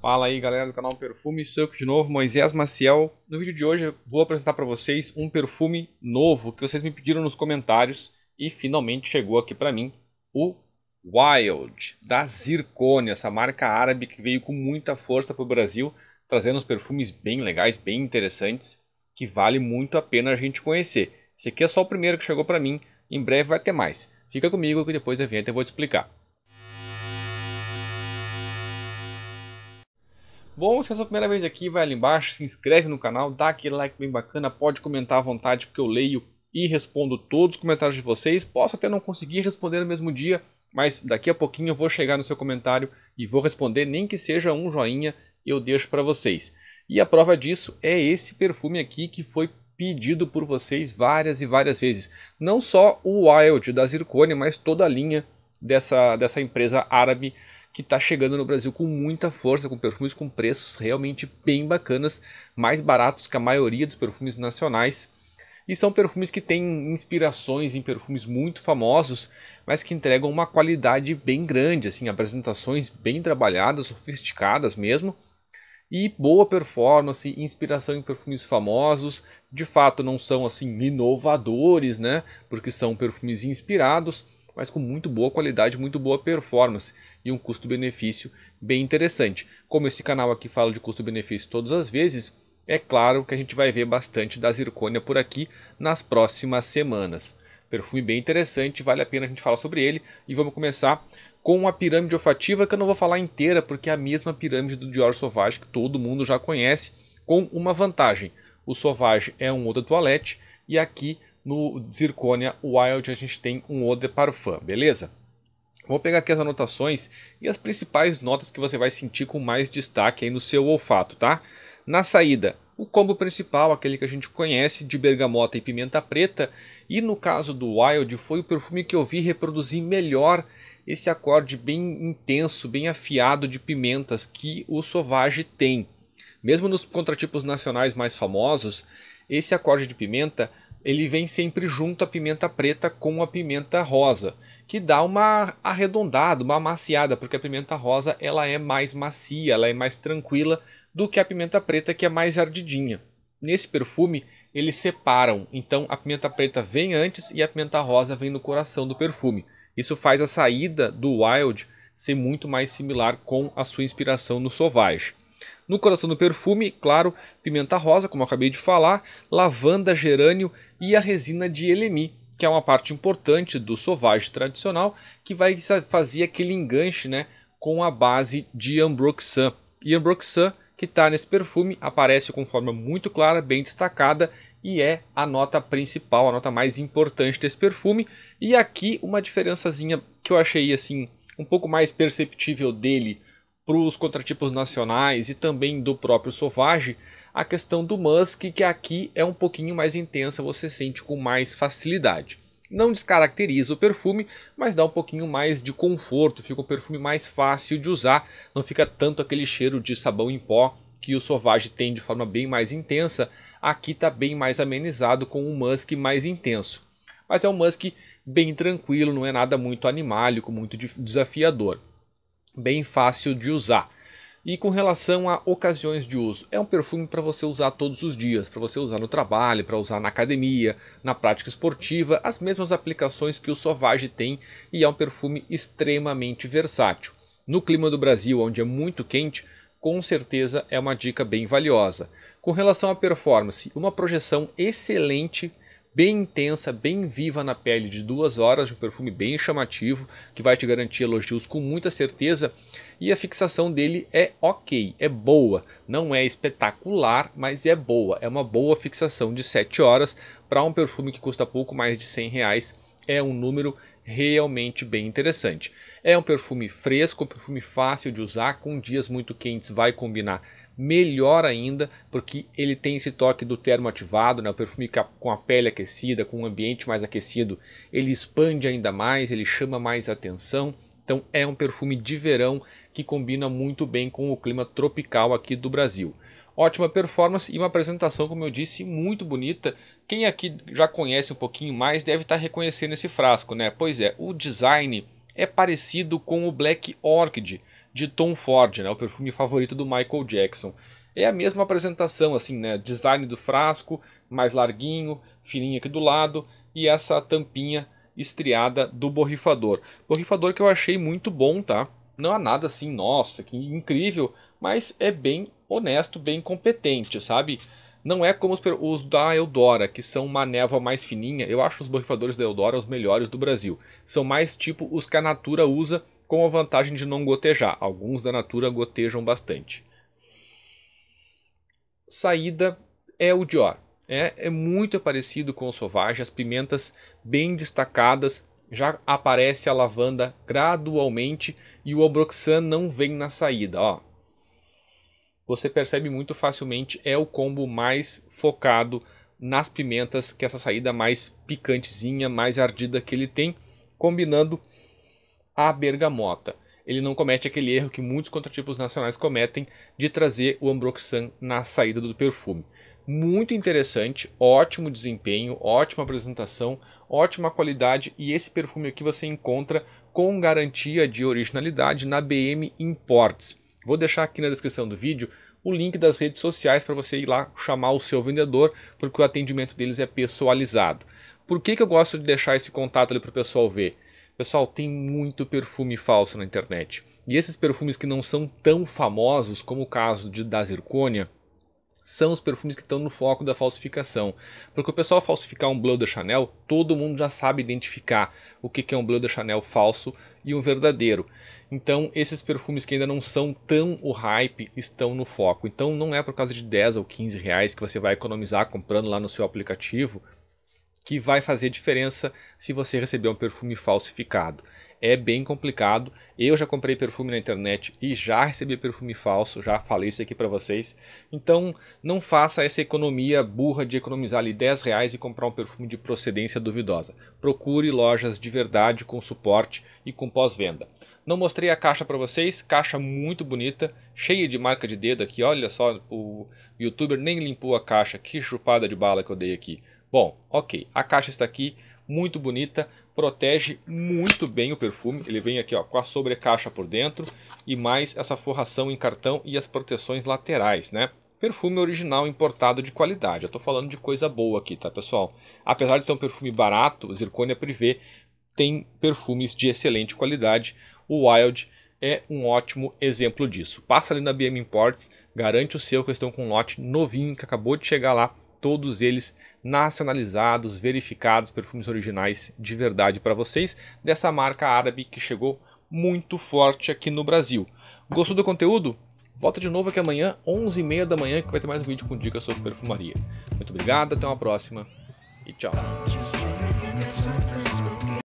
Fala aí galera do canal Perfume Suco de novo, Moisés Maciel. No vídeo de hoje vou apresentar para vocês um perfume novo que vocês me pediram nos comentários e finalmente chegou aqui para mim, o Wild da Zircone, essa marca árabe que veio com muita força para o Brasil, trazendo uns perfumes bem legais, bem interessantes, que vale muito a pena a gente conhecer. Esse aqui é só o primeiro que chegou para mim, em breve vai ter mais. Fica comigo que depois da vinheta eu vou te explicar. Bom, se é a sua primeira vez aqui, vai ali embaixo, se inscreve no canal, dá aquele like bem bacana, pode comentar à vontade, porque eu leio e respondo todos os comentários de vocês. Posso até não conseguir responder no mesmo dia, mas daqui a pouquinho eu vou chegar no seu comentário e vou responder, nem que seja um joinha, eu deixo para vocês. E a prova disso é esse perfume aqui que foi pedido por vocês várias e várias vezes. Não só o Wild da Zircone, mas toda a linha dessa, dessa empresa árabe que está chegando no Brasil com muita força, com perfumes com preços realmente bem bacanas, mais baratos que a maioria dos perfumes nacionais. E são perfumes que têm inspirações em perfumes muito famosos, mas que entregam uma qualidade bem grande, assim, apresentações bem trabalhadas, sofisticadas mesmo, e boa performance, inspiração em perfumes famosos. De fato, não são assim inovadores, né? Porque são perfumes inspirados, mas com muito boa qualidade, muito boa performance e um custo-benefício bem interessante. Como esse canal aqui fala de custo-benefício todas as vezes, é claro que a gente vai ver bastante da zircônia por aqui nas próximas semanas. Perfume bem interessante, vale a pena a gente falar sobre ele e vamos começar com a pirâmide olfativa que eu não vou falar inteira porque é a mesma pirâmide do Dior Sauvage que todo mundo já conhece, com uma vantagem. O Sauvage é um outro toilette e aqui no Zirconia Wild a gente tem um Ode para o fã, beleza? Vou pegar aqui as anotações e as principais notas que você vai sentir com mais destaque aí no seu olfato, tá? Na saída, o combo principal, aquele que a gente conhece, de bergamota e pimenta preta, e no caso do Wild, foi o perfume que eu vi reproduzir melhor esse acorde bem intenso, bem afiado de pimentas que o Sauvage tem. Mesmo nos contratipos nacionais mais famosos, esse acorde de pimenta ele vem sempre junto a pimenta preta com a pimenta rosa, que dá uma arredondada, uma amaciada, porque a pimenta rosa ela é mais macia, ela é mais tranquila do que a pimenta preta que é mais ardidinha. Nesse perfume eles separam, então a pimenta preta vem antes e a pimenta rosa vem no coração do perfume. Isso faz a saída do Wild ser muito mais similar com a sua inspiração no Sauvage. No coração do perfume, claro, pimenta rosa, como eu acabei de falar, lavanda, gerânio e a resina de elemi, que é uma parte importante do sauvage tradicional, que vai fazer aquele enganche né, com a base de Ambroxan. E Ambroxan, que está nesse perfume, aparece com forma muito clara, bem destacada, e é a nota principal, a nota mais importante desse perfume. E aqui uma diferençazinha que eu achei assim um pouco mais perceptível dele para os contratipos nacionais e também do próprio Sauvage, a questão do Musk, que aqui é um pouquinho mais intensa, você sente com mais facilidade. Não descaracteriza o perfume, mas dá um pouquinho mais de conforto, fica um perfume mais fácil de usar, não fica tanto aquele cheiro de sabão em pó que o Sauvage tem de forma bem mais intensa, aqui está bem mais amenizado com um musk mais intenso. Mas é um musk bem tranquilo, não é nada muito animálico, muito desafiador bem fácil de usar. E com relação a ocasiões de uso, é um perfume para você usar todos os dias, para você usar no trabalho, para usar na academia, na prática esportiva, as mesmas aplicações que o Sauvage tem e é um perfume extremamente versátil. No clima do Brasil, onde é muito quente, com certeza é uma dica bem valiosa. Com relação à performance, uma projeção excelente bem intensa, bem viva na pele, de duas horas, um perfume bem chamativo, que vai te garantir elogios com muita certeza. E a fixação dele é ok, é boa, não é espetacular, mas é boa. É uma boa fixação de 7 horas para um perfume que custa pouco mais de 100 reais. É um número realmente bem interessante. É um perfume fresco, um perfume fácil de usar, com dias muito quentes vai combinar melhor ainda, porque ele tem esse toque do termo ativado, né? o perfume com a pele aquecida, com o ambiente mais aquecido, ele expande ainda mais, ele chama mais atenção. Então é um perfume de verão que combina muito bem com o clima tropical aqui do Brasil. Ótima performance e uma apresentação, como eu disse, muito bonita. Quem aqui já conhece um pouquinho mais deve estar tá reconhecendo esse frasco, né? Pois é, o design é parecido com o Black Orchid, de Tom Ford, né? O perfume favorito do Michael Jackson. É a mesma apresentação, assim, né? Design do frasco, mais larguinho, fininho aqui do lado e essa tampinha estriada do borrifador. Borrifador que eu achei muito bom, tá? Não há nada assim, nossa, que incrível, mas é bem honesto, bem competente, sabe? Não é como os, os, da Eldora, que são uma névoa mais fininha. Eu acho os borrifadores da Eldora os melhores do Brasil. São mais tipo os que a Natura usa com a vantagem de não gotejar. Alguns da Natura gotejam bastante. Saída é o Dior. É, é muito parecido com o Sauvage, as pimentas bem destacadas, já aparece a lavanda gradualmente e o Obroxan não vem na saída, ó. Você percebe muito facilmente, é o combo mais focado nas pimentas, que é essa saída mais picantezinha, mais ardida que ele tem, combinando a bergamota. Ele não comete aquele erro que muitos contratipos nacionais cometem de trazer o Ambroxan na saída do perfume. Muito interessante, ótimo desempenho, ótima apresentação, ótima qualidade e esse perfume aqui você encontra com garantia de originalidade na BM Imports. Vou deixar aqui na descrição do vídeo o link das redes sociais para você ir lá chamar o seu vendedor, porque o atendimento deles é pessoalizado. Por que, que eu gosto de deixar esse contato ali para o pessoal ver? Pessoal, tem muito perfume falso na internet. E esses perfumes que não são tão famosos, como o caso de, da zircônia, são os perfumes que estão no foco da falsificação. Porque o pessoal falsificar um Blow Chanel, todo mundo já sabe identificar o que é um Blow Chanel falso e um verdadeiro. Então, esses perfumes que ainda não são tão o hype estão no foco. Então, não é por causa de 10 ou 15 reais que você vai economizar comprando lá no seu aplicativo que vai fazer diferença se você receber um perfume falsificado. É bem complicado. Eu já comprei perfume na internet e já recebi perfume falso, já falei isso aqui para vocês. Então, não faça essa economia burra de economizar ali 10 reais e comprar um perfume de procedência duvidosa. Procure lojas de verdade com suporte e com pós-venda. Não mostrei a caixa para vocês, caixa muito bonita, cheia de marca de dedo aqui. Olha só, o youtuber nem limpou a caixa, que chupada de bala que eu dei aqui. Bom, ok, a caixa está aqui, muito bonita, protege muito bem o perfume. Ele vem aqui ó, com a sobrecaixa por dentro e mais essa forração em cartão e as proteções laterais, né? Perfume original importado de qualidade. Eu estou falando de coisa boa aqui, tá, pessoal? Apesar de ser um perfume barato, Zirconia Privé tem perfumes de excelente qualidade. O Wild é um ótimo exemplo disso. Passa ali na BM Imports, garante o seu que estão com um lote novinho que acabou de chegar lá todos eles nacionalizados, verificados, perfumes originais de verdade para vocês, dessa marca árabe que chegou muito forte aqui no Brasil. Gostou do conteúdo? Volta de novo aqui amanhã, 11h30 da manhã, que vai ter mais um vídeo com dicas sobre perfumaria. Muito obrigado, até uma próxima e tchau.